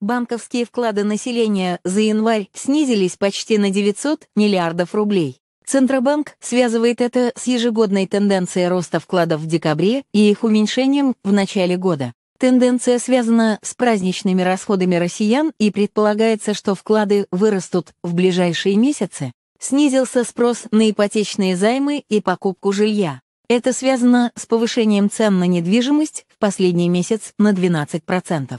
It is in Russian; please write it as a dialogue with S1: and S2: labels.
S1: банковские вклады населения за январь снизились почти на 900 миллиардов рублей. Центробанк связывает это с ежегодной тенденцией роста вкладов в декабре и их уменьшением в начале года. Тенденция связана с праздничными расходами россиян и предполагается, что вклады вырастут в ближайшие месяцы. Снизился спрос на ипотечные займы и покупку жилья. Это связано с повышением цен на недвижимость в последний месяц на 12%.